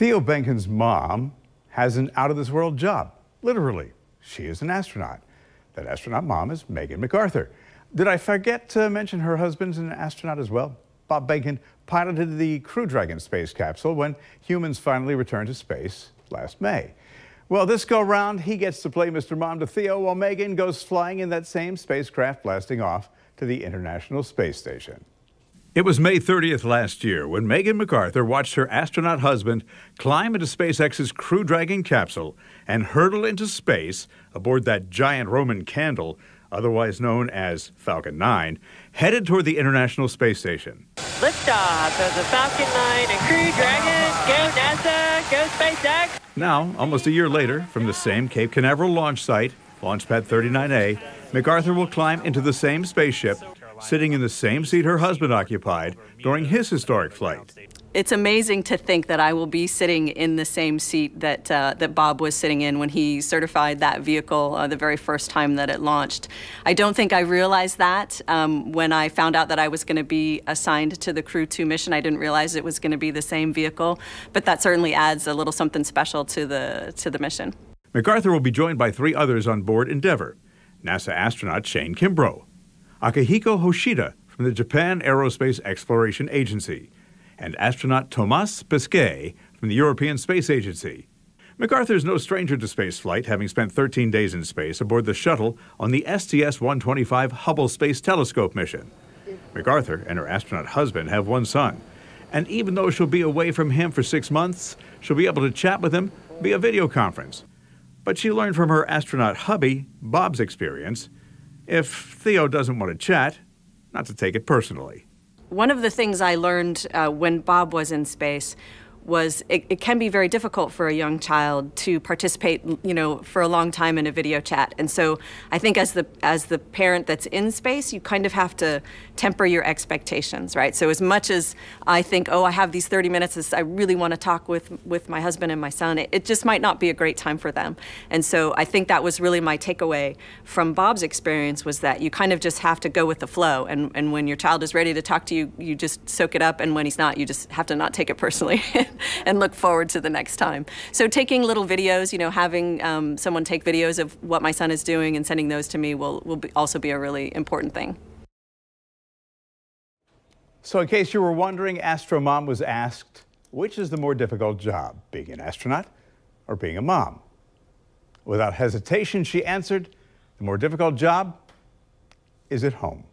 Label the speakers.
Speaker 1: Theo Benken's mom has an out of this world job, literally. She is an astronaut. That astronaut mom is Megan MacArthur. Did I forget to mention her husband's an astronaut as well? Bob Benkin piloted the Crew Dragon space capsule when humans finally returned to space last May. Well, this go round, he gets to play Mr. Mom to Theo while Megan goes flying in that same spacecraft blasting off to the International Space Station. It was May 30th last year when Megan MacArthur watched her astronaut husband climb into SpaceX's Crew Dragon capsule and hurtle into space aboard that giant Roman candle, otherwise known as Falcon 9, headed toward the International Space Station. Liftoff of the Falcon 9 and Crew Dragon. Go NASA, go SpaceX. Now, almost a year later, from the same Cape Canaveral launch site, Launch Pad 39A, MacArthur will climb into the same spaceship sitting in the same seat her husband occupied during his historic flight.
Speaker 2: It's amazing to think that I will be sitting in the same seat that uh, that Bob was sitting in when he certified that vehicle uh, the very first time that it launched. I don't think I realized that um, when I found out that I was going to be assigned to the Crew 2 mission. I didn't realize it was going to be the same vehicle, but that certainly adds a little something special to the to the mission.
Speaker 1: MacArthur will be joined by three others on board Endeavour. NASA astronaut Shane Kimbrough, Akihiko Hoshida from the Japan Aerospace Exploration Agency, and astronaut Thomas Pesquet from the European Space Agency. MacArthur is no stranger to spaceflight, having spent 13 days in space aboard the shuttle on the STS 125 Hubble Space Telescope mission. MacArthur and her astronaut husband have one son, and even though she'll be away from him for six months, she'll be able to chat with him via video conference. But she learned from her astronaut hubby, Bob's experience, if Theo doesn't want to chat, not to take it personally.
Speaker 2: One of the things I learned uh, when Bob was in space was it, it, can be very difficult for a young child to participate, you know, for a long time in a video chat. And so I think as the as the parent that's in space, you kind of have to temper your expectations, right? So as much as I think, oh, I have these 30 minutes, I really want to talk with with my husband and my son, it, it just might not be a great time for them. And so I think that was really my takeaway from Bob's experience was that you kind of just have to go with the flow. And and when your child is ready to talk to you, you just soak it up. And when he's not, you just have to not take it personally. and look forward to the next time. So taking little videos, you know, having um, someone take videos of what my son is doing and sending those to me will, will be, also be a really important thing.
Speaker 1: So in case you were wondering, Astromom was asked, which is the more difficult job, being an astronaut or being a mom? Without hesitation, she answered, the more difficult job is at home.